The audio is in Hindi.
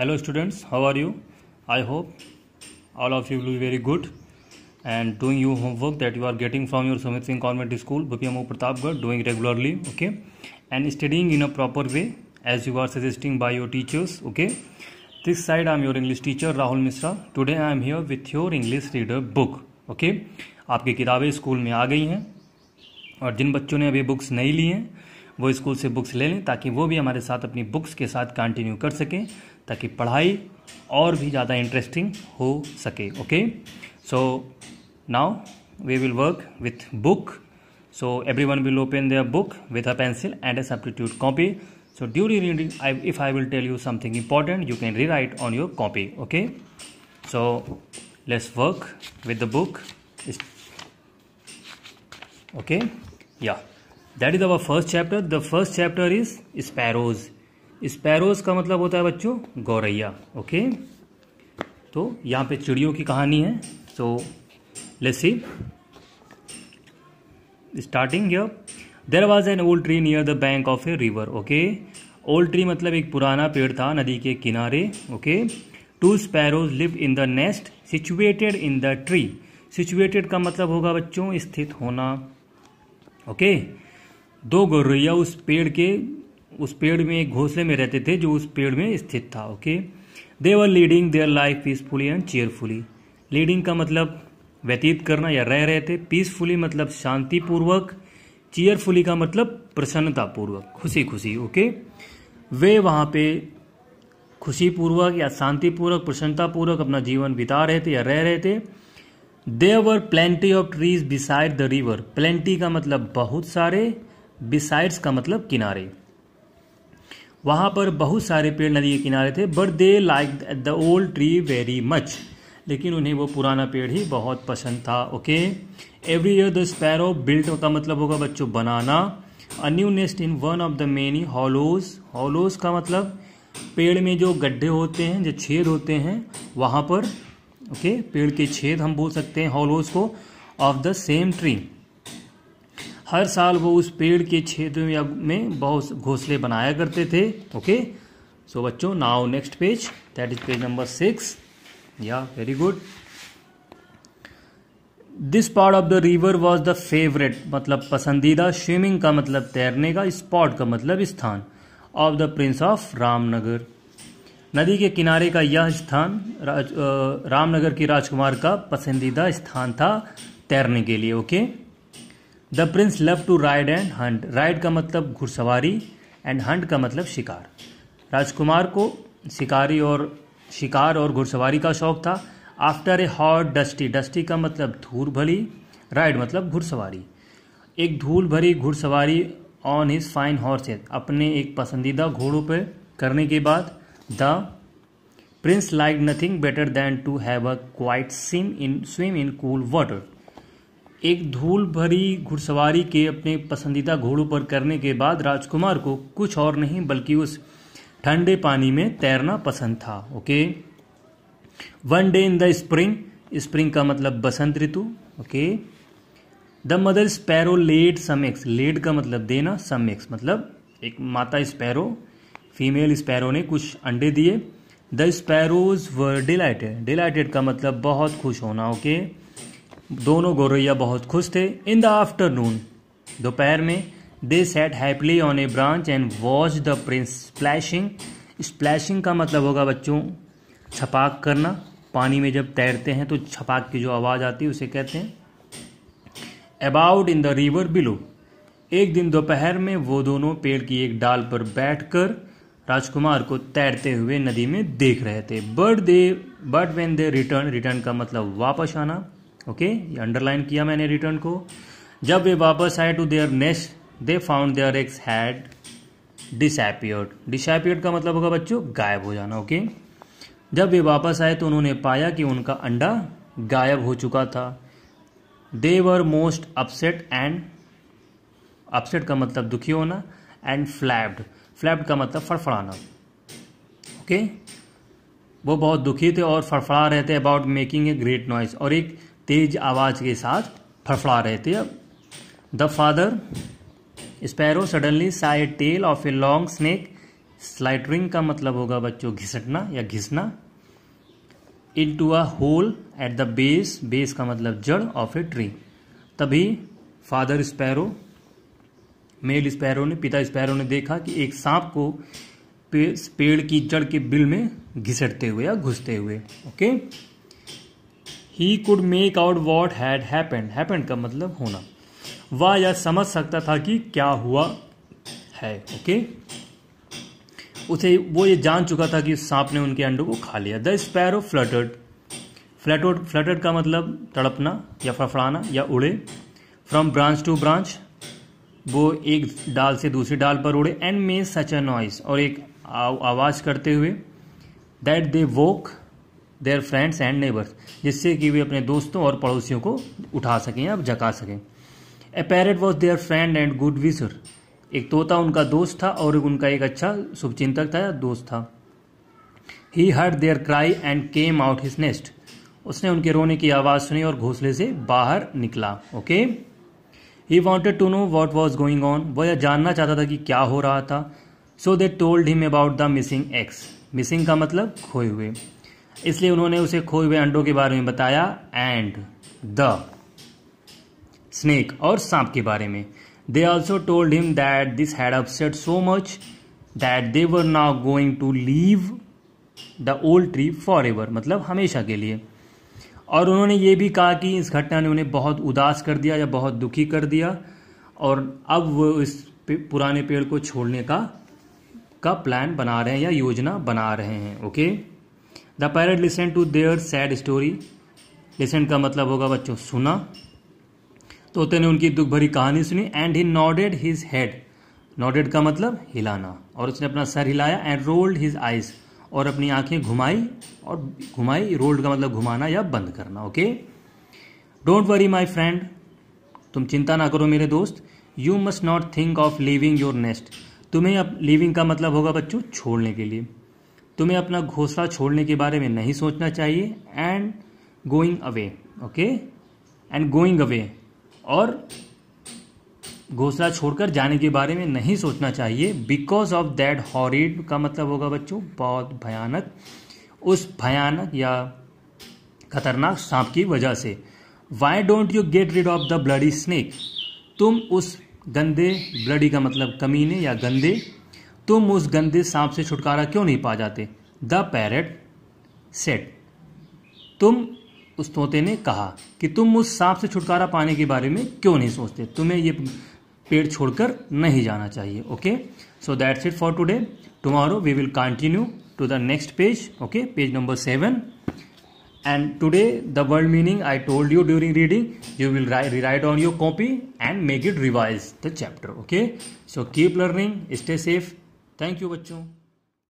Hello students how are you I hope all of you will be very good and doing you homework that you are getting from your Sumit Singh convent school बपियामो Pratapgarh doing regularly okay and studying in a proper way as you are suggesting by your teachers okay this side I am your English teacher Rahul Mishra today I am here with your English reader book okay आपकी किताबें स्कूल में आ गई हैं और जिन बच्चों ने अभी बुक्स नहीं ली हैं वो स्कूल से बुक्स ले लें ताकि वो भी हमारे साथ अपनी बुक्स के साथ कंटिन्यू कर सकें ताकि पढ़ाई और भी ज़्यादा इंटरेस्टिंग हो सके okay so now we will work with book so everyone will open their book with a pencil and a substitute copy so during reading if I will tell you something important you can rewrite on your copy okay so let's work with the book okay yeah that is our first chapter the first chapter is sparrows sparrows का मतलब होता है बच्चों गौरैया ओके तो यहाँ पे चिड़ियों की कहानी है so let's see starting your there was an old tree near the bank of a river okay old tree मतलब एक पुराना पेड़ था नदी के किनारे okay two sparrows live in the nest situated in the tree situated का मतलब होगा बच्चों स्थित होना ओके okay? दो गौरैया उस पेड़ के उस पेड़ में एक घोंसले में रहते थे जो उस पेड़ में स्थित था okay they were leading their life peacefully and cheerfully leading का मतलब व्यतीत करना या रह रहे थे पीसफुली मतलब शांतिपूर्वक चेयरफुली का मतलब प्रसन्नतापूर्वक खुशी खुशी ओके वे वहाँ पे खुशीपूर्वक या शांतिपूर्वक प्रसन्नतापूर्वक अपना जीवन बिता रहे थे या रह रहे थे there were plenty of trees beside the river plenty का मतलब बहुत सारे बिसाइड्स का मतलब किनारे वहाँ पर बहुत सारे पेड़ नदी के किनारे थे but they like the old tree very much लेकिन उन्हें वो पुराना पेड़ ही बहुत पसंद था okay every year the sparrow built का मतलब होगा बच्चों बनाना a new nest in one of the many hollows hollows का मतलब पेड़ में जो गड्ढे होते हैं जो छेद होते हैं वहाँ पर ओके okay, पेड़ के छेद हम बोल सकते हैं हॉलोज को ऑफ द सेम ट्री हर साल वो उस पेड़ के छेदों या में बहुत घोंसले बनाया करते थे ओके सो बच्चों now next page that is page number six yeah very good this part of the river was the favourite मतलब पसंदीदा स्विमिंग का मतलब तैरने का स्पॉट का मतलब स्थान of the prince of Ramnagar नदी के किनारे का यह स्थान राज, रामनगर के राजकुमार का पसंदीदा स्थान था तैरने के लिए okay okay? The prince love to ride and hunt ride का मतलब घुड़सवारी एंड हंट का मतलब शिकार राजकुमार को शिकारी और शिकार और घुड़सवारी का शौक था after a hot dusty dusty का मतलब धूल भरी राइड मतलब घुड़सवारी एक धूल भरी घुड़सवारी ऑन हिज फाइन हॉर्सेज अपने एक पसंदीदा घोड़ों पर करने के बाद the prince like nothing better than to have a quiet swim in swim in cool water एक धूल भरी घुड़सवारी के अपने पसंदीदा घोड़ों पर करने के बाद राजकुमार को कुछ और नहीं बल्कि उस ठंडे पानी में तैरना पसंद था okay one day in the spring spring का मतलब बसंत ऋतु okay the mother sparrow laid some eggs laid का मतलब देना समेक्स मतलब एक माता स्पैरो फीमेल स्पैरो ने कुछ अंडे दिए the sparrows were delighted delighted का मतलब बहुत खुश होना ओके okay? दोनों गोरैया बहुत खुश थे इन द आफ्टरनून दोपहर में they sat happily on a branch and watch the prince splashing splashing का मतलब होगा बच्चों छपाक करना पानी में जब तैरते हैं तो छपाक की जो आवाज़ आती है उसे कहते हैं about in the river below एक दिन दोपहर में वो दोनों पेड़ की एक डाल पर बैठकर राजकुमार को तैरते हुए नदी में देख रहे थे but they but when they return return का मतलब वापस आना ओके ये अंडरलाइन किया मैंने रिटर्न को जब वे वापस आए to their nest they found their eggs had disappeared disappeared का मतलब होगा बच्चों गायब हो जाना ओके जब वे वापस आए तो उन्होंने पाया कि उनका अंडा गायब हो चुका था they were most upset and upset का मतलब दुखी होना एंड फ्लैप्ड फ्लैप्ड का मतलब फड़फड़ाना ओके okay? वो बहुत दुखी थे और फड़फड़ा रहे थे about making a great noise और एक तेज आवाज़ के साथ फड़फड़ा रहे थे अब the father sparrow suddenly side a tail of a long snake slithering का मतलब होगा बच्चों घिसटना या घिसना into a hole at the base base का मतलब जड़ ऑफ ए ट्री तभी फादर स्पैरो मेल स्पैरो ने पिता स्पैरो ने देखा कि एक सांप को पेड़ की जड़ के बिल में घिसटते हुए या घुसते हुए okay he could make out what had happened happened का मतलब होना वह यह समझ सकता था कि क्या हुआ है ओके उसे वो ये जान चुका था कि सांप ने उनके अंडों को खा लिया the sparrow fluttered fluttered fluttered का मतलब तड़पना या फड़फड़ाना या उड़े फ्रॉम ब्रांच टू ब्रांच वो एक डाल से दूसरी डाल पर उड़े and may such a noise और एक आवाज़ करते हुए that they woke their friends and neighbours जिससे कि वे अपने दोस्तों और पड़ोसियों को उठा सकें या जगा सकें a parrot was their friend and good wisher एक तोता उनका दोस्त था और उनका एक अच्छा शुभचिंतक था या दोस्त था he heard their cry and came out his nest उसने उनके रोने की आवाज़ सुनी और घोंसले से बाहर निकला okay he wanted to know what was going on वह यह जानना चाहता था कि क्या हो रहा था so they told him about the missing eggs missing का मतलब खोए हुए इसलिए उन्होंने उसे खोए हुए अंडों के बारे में बताया एंड द स्नेक और सांप के बारे में they also told him that this had upset so much that they were now going to leave the old tree forever मतलब हमेशा के लिए और उन्होंने ये भी कहा कि इस घटना ने उन्हें बहुत उदास कर दिया या बहुत दुखी कर दिया और अब वो इस पुराने पेड़ को छोड़ने का का प्लान बना रहे हैं या योजना बना रहे हैं okay the parrot listen to their sad story listen का मतलब होगा बच्चों सुना तोते ने उनकी दुख भरी कहानी सुनी and he nodded his head nodded का मतलब हिलाना और उसने अपना सर हिलाया एंड रोल्ड हिज आइज और अपनी आंखें घुमाई और घुमाई रोल्ड का मतलब घुमाना या बंद करना okay don't worry my friend तुम चिंता ना करो मेरे दोस्त you must not think of living your nest तुम्हें अब लिविंग का मतलब होगा बच्चों छोड़ने के लिए तुम्हें अपना घोसला छोड़ने के बारे में नहीं सोचना चाहिए and going away okay and going away और घोसला छोड़कर जाने के बारे में नहीं सोचना चाहिए बिकॉज ऑफ दैट हॉरिड का मतलब होगा बच्चों बहुत भयानक उस भयानक या खतरनाक सांप की वजह से why don't you get rid of the bloody snake तुम उस गंदे ब्लडी का मतलब कमीने या गंदे तुम उस गंदे सांप से छुटकारा क्यों नहीं पा जाते द पैरट सेट तुम उस तोते ने कहा कि तुम उस सांप से छुटकारा पाने के बारे में क्यों नहीं सोचते तुम्हें ये पेड़ छोड़कर नहीं जाना चाहिए okay so that's it for today tomorrow we will continue to the next page okay page number seven and today the word meaning I told you during reading you will write on your copy and make it revise the chapter okay so keep learning stay safe thank you बच्चों